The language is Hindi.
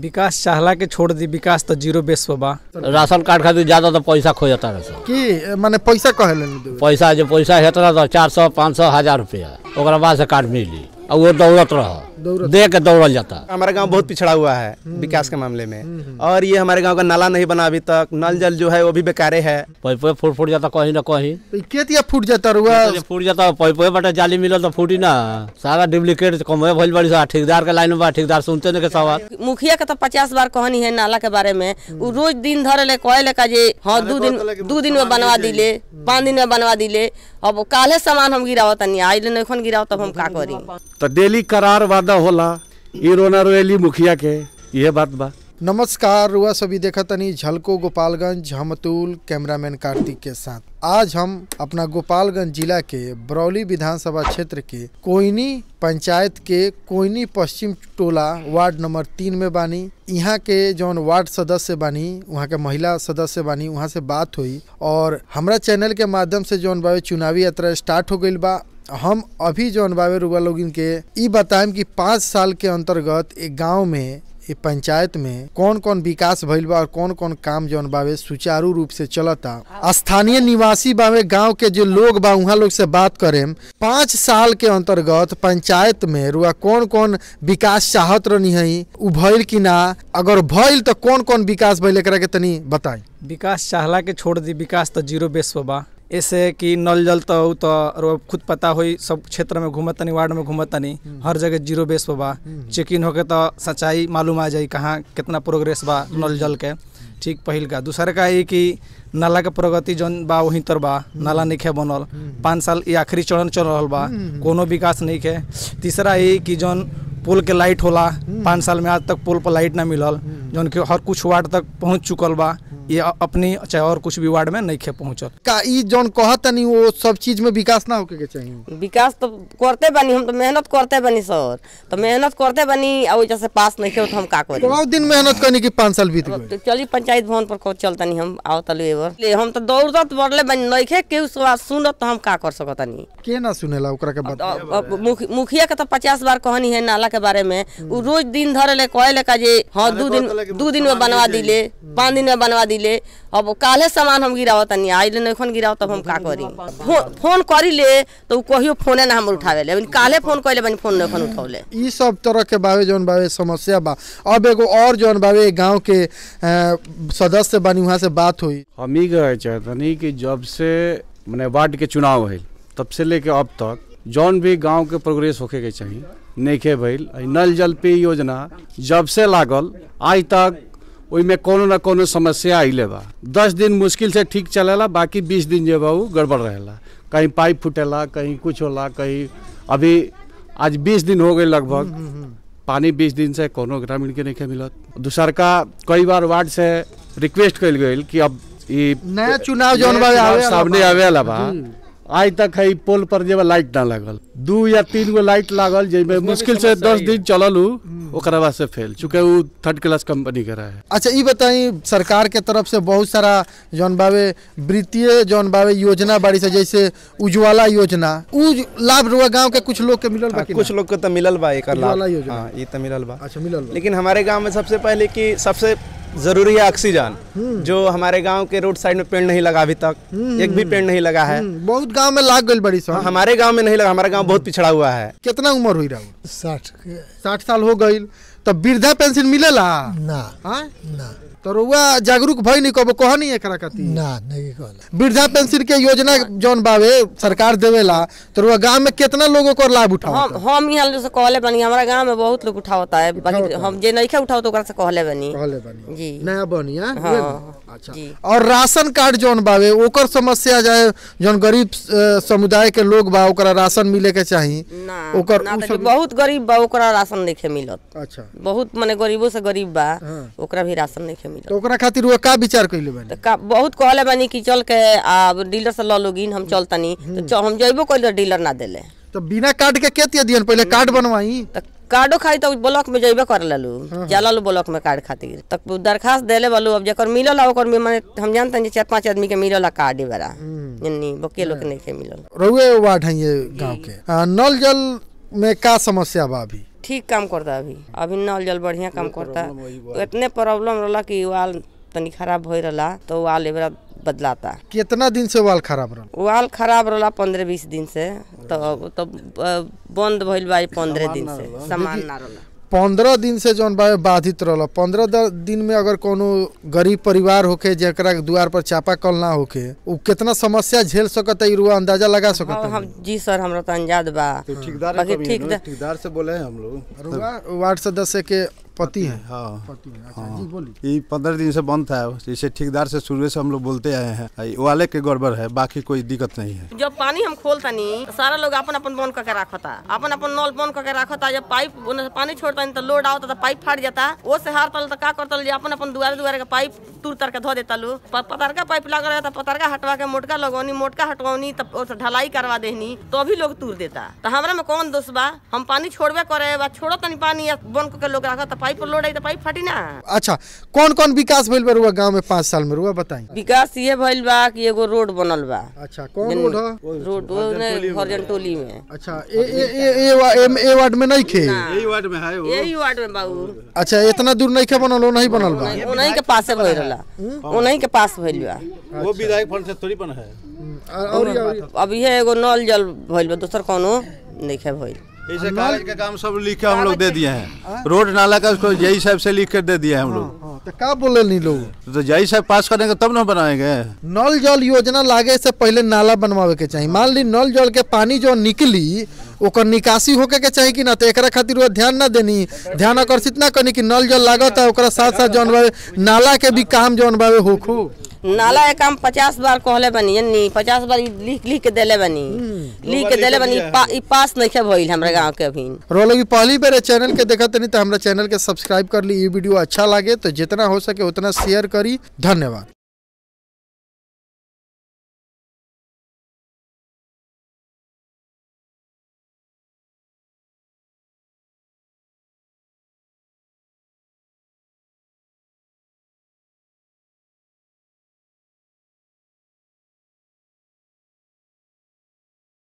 विकास चाहला के छोड़ दी विकास तो जीरो बेस पर बा राशन कार्ड खातिर ज्यादा तो पैसा खो जाता रहे कि माने पैसा कहे ले पैसा जो पैसा हेतना तो चार सौ पाँच सौ हजार रुपया ओकरा बाद से कार्ड मिली और वो दौड़त रहा दे के दौड़ल जाता है हमारे गांव बहुत पिछड़ा हुआ है हम्म। विकास के मामले में हम्म, हम्म। और ये हमारे गांव का नाला नहीं बना अभी तक नल जल जो है वो भी बेकारे है पैपे फूट फूट जाता कहीं ना कहीं खेतिया फूट जाता रुआ फूट जाता पैपे बटे जाली मिलल तो फूटी ना सारा डुप्लीकेट कम है ठेकेदार के लाइन में ठेकेदार सुनते नहीं के सवाल मुखिया के तो पचास बार कहनी है नाला के बारे में वो रोज दिन धरे ले ले का जे हाँ दो दिन दो दिन में बनवा दिले पाँच दिन में बनवा दिले अब काले सामान हम गिरावत नहीं आइले नहीं गिरावत हम का करी तो डेली करार वादा फायदा होला रोना रोयली मुखिया के ये बात बा नमस्कार रुआ सभी देखा तनी झलको गोपालगंज हमतुल कैमरामैन कार्तिक के साथ आज हम अपना गोपालगंज जिला के बरौली विधानसभा क्षेत्र के कोइनी पंचायत के कोइनी पश्चिम टोला वार्ड नंबर तीन में बानी यहाँ के जौन वार्ड सदस्य बानी वहाँ के महिला सदस्य बानी वहाँ से बात हुई और हमारा चैनल के माध्यम से जौन बाबे चुनावी यात्रा स्टार्ट हो गई बा हम अभी जो बाबे रुआ लोग के ई बताएम कि पाँच साल के अंतर्गत एक गाँव में ये पंचायत में कौन कौन विकास भल बा और कौन कौन काम जौन बावे सुचारू रूप से चलता हाँ। स्थानीय निवासी बावे गांव के जो लोग बा वहाँ लोग से बात करें पाँच साल के अंतर्गत पंचायत में रुआ कौन कौन विकास चाहत रही है उ भइल की ना अगर भल तो कौन कौन विकास भइल एक के तनी बताई विकास चाहला के छोड़ दी विकास तो जीरो बेस बा ऐसे कि नल जल तो तो और खुद पता हो सब क्षेत्र में घूमतनी वार्ड में घूमतनी हम्म। हर जगह जीरो बेस पर बा चेक हम्म। इन होके तो सच्चाई मालूम आ जाए कहाँ कितना प्रोग्रेस बा हम्म। नल जल के ठीक पहल का दूसर का ये कि नाला के प्रगति जौन बा वहीं तर बा नाला नहीं है बनल पाँच साल ये आखिरी चरण चल रहा बा कोनो विकास नहीं है तीसरा ये कि जौन पुल के लाइट होला पाँच साल में आज तक पुल पर लाइट ना मिलल जौन हर कुछ वार्ड तक पहुँच चुकल बा ये अपनी चाहे और कुछ भी वार्ड में नहीं खे पहुँचल का ई कहते नहीं वो सब चीज में विकास ना होके के चाहिए विकास तो करते बनी हम तो मेहनत करते बनी सर तो मेहनत करते बनी और जैसे पास नहीं खे तो हम का करी बहुत तो दिन मेहनत करने की पाँच साल बीत गए तो चलिए पंचायत भवन पर को नहीं हम आओ तलू एवर हम तो दौड़त बढ़ले बनी नहीं खे के सुनत तो हम का कर सकतनी के ना सुने ओकरा के बात मुखिया के तो पचास बार कहनी है नाला के बारे में वो रोज दिन धरे ले ले का जे हाँ दो दिन दो दिन में बनवा दिले पाँच दिन में बनवा दिले अब काले सामान हम गिरावत तनी आज नहीं गिराओ तब हम का करी फोन करी ले तो कहियो फोने ना हम उठावे लेकिन काले फोन कैले बनी फोन नहीं उठौले ई सब तरह के बावे जौन बावे समस्या बा अब एगो और जौन बावे गाँव के सदस्य बनी वहाँ से बात हुई हम ही कहे चाहतनी कि जब से मैंने वार्ड के चुनाव है तब से लेके अब तक जौन भी गांव के प्रोग्रेस होके के चाहिए नहीं के भल नल जल पे योजना जब से लागल आज तक में कोनो ना कोनो समस्या आइले बा दस दिन मुश्किल से ठीक चलेला बाकी बीस दिन जो बा वो गड़बड़ रहेला कहीं पाइप फूटेला कहीं कुछ होला कहीं अभी आज बीस दिन हो गए लगभग हम्म, हम्म, हम्म। पानी बीस दिन से कोनो ग्रामीण के नहीं मिलत दूसरका कई बार वार्ड से रिक्वेस्ट कल गई कि अब नया चुनाव जो सामने आवे बा आज तक है पोल पर जब लाइट ना लगल दू या तीन गो लाइट लागल जिसमें मुश्किल से दस दिन चलल ओकरा से फेल चूंकि वो थर्ड क्लास कंपनी के है अच्छा ये बताई सरकार के तरफ से बहुत सारा जौन बाबे वित्तीय जौन बाबे योजना बाड़ी से जैसे उज्ज्वला योजना उ लाभ रुआ गाँव के कुछ लोग के मिलल बा हाँ, कुछ लोग को तो मिलल बा एक लाभ योजना ये हाँ, तो मिलल बा अच्छा मिलल बा लेकिन हमारे गाँव में सबसे पहले की सबसे ज़रूरी है ऑक्सीजन जो हमारे गांव के रोड साइड में पेड़ नहीं लगा अभी तक हम्म। एक भी पेड़ नहीं लगा है हम्म, बहुत गांव में लाग गई बड़ी सा हाँ, हमारे गांव में नहीं लगा हमारा गांव बहुत पिछड़ा हुआ है कितना उम्र हुई रहा साठ साठ साल हो गई तो वृद्धा पेंशन मिलेला ना हाँ? ना तो रुआ जागरूक भई नहीं कबो कह नहीं एकरा कती ना नहीं कहला वृद्धा पेंशन के योजना जोन बावे सरकार देवेला तो रुआ गांव में कितना लोगों को लाभ उठाओ हम हम यहां से कहले बनी हमारा गांव में बहुत लोग उठावता है बाकी हम जे नहीं उठाओ तो ओकरा से कहले बनी कहले बनी जी नया बनी हां हाँ। अच्छा और राशन कार्ड जोन बावे ओकर समस्या जाए जोन गरीब समुदाय के लोग बा ओकरा राशन मिले के चाहिए ओकर बहुत गरीब बा ओकरा राशन देखे मिलत अच्छा बहुत माने गरीबों से गरीब बा हाँ। ओकरा भी राशन नहीं मिला तो ओकरा खातिर वो का विचार कैले बानी का बहुत कहले बानी कि चल के अब डीलर से ल लोगिन हम तनी तो चल हम जइबो कैले डीलर ना देले तो बिना कार्ड के के दियन पहले कार्ड हम्म। बनवाई तो कार्डो खाई तो ब्लॉक में जेबे कर लेलु हाँ। जाला लो ब्लॉक में कार्ड खातिर तो दरखास्त देले बलु अब जकर मिलल ओकर में माने हम जानत हैं चार पांच आदमी के मिलल कार्ड बरा यानी हम्म। बके लोग हाँ। नहीं के मिलल रहुए वार्ड है ये गांव के नल जल में का समस्या बा अभी ठीक काम करता अभी अभी नल जल बढ़िया काम करता इतने प्रॉब्लम रहा कि वाल तनी खराब हो रहा तो वाल एक बदलाता कितना दिन से वाल खराब रहा वाल खराब रहा पंद्रह बीस दिन से तो तो बंद भाई पंद्रह दिन से सामान ना रहा पंद्रह दिन से जौन बा बाधित रह पंद्रह दिन में अगर कोनो गरीब परिवार होके जरा द्वार पर चापा कल ना होके वो कितना समस्या झेल सकता है रुआ अंदाजा लगा हाँ, सकता हम जी सर हम तो अंदाज बा तो ठेकेदार ठेकेदार से बोले हैं हम लोग वार्ड सदस्य के पति है हाँ पति हैं अच्छा हाँ। जी ये पंद्रह दिन से बंद था इसे ठेकेदार से शुरू से हम लोग बोलते आए हैं हाँ, वाले के गड़बड़ है बाकी कोई दिक्कत नहीं है जब पानी हम खोलता नहीं तो सारा लोग अपन अपन बंद करके रखता अपन अपन नल बंद करके रखता जब पाइप पानी छोड़ता नहीं तो लोड आता तो पाइप फट जाता वो से हार पल तो का करता अपन अपन दुआरे दुआरे का पाइप टूर तर के धो देता लो पतारका पाइप लगा रहता पतारका हटवा के मोटका लगौनी मोटका हटवानी तब ढलाई करवा देनी तो अभी लोग तूर देता तो हमारा में कौन दोष बा हम पानी छोड़बे करे बा छोड़ो तनी पानी बंद करके लोग रखा पाइप लोड आई तो पाइप फटी ना अच्छा कौन कौन विकास भेल बा रुआ गांव में पाँच साल में रुआ बताई विकास ये भेल बा कि एगो रोड बनल बा अच्छा कौन रोड है रोड हरिजन टोली में अच्छा ए ए ए वार्ड में नहीं खे ए वार्ड में है ए ही वार्ड में बाबू अच्छा इतना दूर नहीं खे बनल नहीं बनल बा नहीं के पास भइल रहा उन्हीं हम्म। के पास भेल बा वो अच्छा। विधायक फंड से थोड़ी बन है हम्म, और अभी है एगो नल जल भेल बा दोसर कोनो नहीं खे भेल इसे कागज का काम सब लिख के हम लोग दे दिए हैं हाँ। रोड नाला का उसको जय साहब से लिख कर दे दिया है हम लोग हाँ, हाँ। तो क्या बोले नहीं लोग तो जय साहब पास करेंगे तब ना बनाएंगे नल जल योजना लागे से पहले नाला बनवावे के चाहिए मान ली नल जल के पानी जो निकली ओकर निकासी होके के चाहिए कि ना तो एक खातिर वो ध्यान ना देनी ध्यान आकर्षित ना करनी कि नल जल लागत है साथ साथ जौन नाला के भी काम जौन बावे होखो नाला एक काम पचास बार कहले बनी यानी पचास बार लिख लिख के देले बनी हम्म, लिख के देले बनी पा, पास नहीं है भइल हमरा गांव के अभी रोलो की पहली बार चैनल के देखत नहीं तो हमरा चैनल के सब्सक्राइब कर ली ये वीडियो अच्छा लागे तो जितना हो सके उतना शेयर करी धन्यवाद